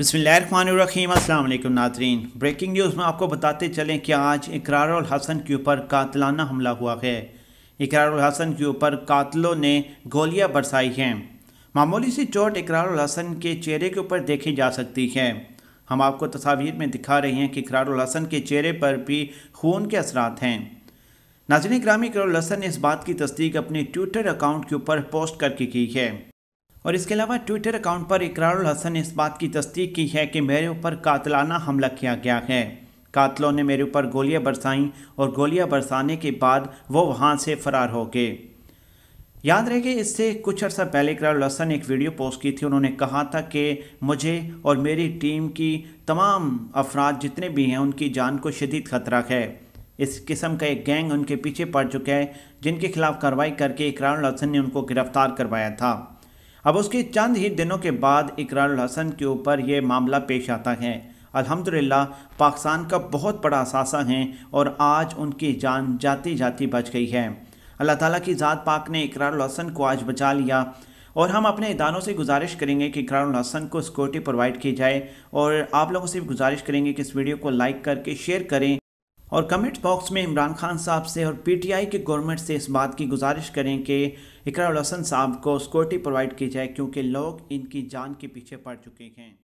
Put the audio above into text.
बसमीम असल नाजरीन ब्रेकिंग न्यूज़ में आपको बताते चलें कि आज इकरार हसन के ऊपर कातलाना हमला हुआ है इकरार हसन के ऊपर कातलों ने गोलियां बरसाई हैं मामूली सी चोट इकरार हसन के चेहरे के ऊपर देखी जा सकती है हम आपको तस्वीर में दिखा रहे हैं कि इकरार हसन के चेहरे पर भी खून के असरात हैं नाजरीन ग्रामी इकरार हसन ने इस बात की तस्दीक अपने ट्विटर अकाउंट के ऊपर पोस्ट करके की है और इसके अलावा ट्विटर अकाउंट पर इकरारुल हसन ने इस बात की तस्दीक की है कि मेरे ऊपर कातलाना हमला किया गया है कातलों ने मेरे ऊपर गोलियां बरसाईं और गोलियां बरसाने के बाद वो वहाँ से फरार हो गए याद रहे कि इससे कुछ अर्सा पहले इकरार हसन ने एक वीडियो पोस्ट की थी उन्होंने कहा था कि मुझे और मेरी टीम की तमाम अफराद जितने भी हैं उनकी जान को शदीद खतरा है इस किस्म का एक गैंग उनके पीछे पड़ चुका है जिनके खिलाफ कार्रवाई करके इकरार हसन ने उनको गिरफ्तार करवाया था अब उसके चंद ही दिनों के बाद इकरारुल हसन के ऊपर ये मामला पेश आता है अल्हम्दुलिल्लाह पाकिस्तान का बहुत बड़ा असासा हैं और आज उनकी जान जाती जाती बच गई है अल्लाह ताला की ज़ात पाक ने इकरारुल हसन को आज बचा लिया और हम अपने इदारों से गुजारिश करेंगे कि इकरारुल हसन को सिक्योरिटी प्रोवाइड की जाए और आप लोगों से भी गुजारिश करेंगे कि इस वीडियो को लाइक करके शेयर करें और कमेंट बॉक्स में इमरान खान साहब से और पीटीआई के गवर्नमेंट से इस बात की गुजारिश करें कि इकरार हसन साहब को सिक्योरिटी प्रोवाइड की जाए क्योंकि लोग इनकी जान के पीछे पड़ चुके हैं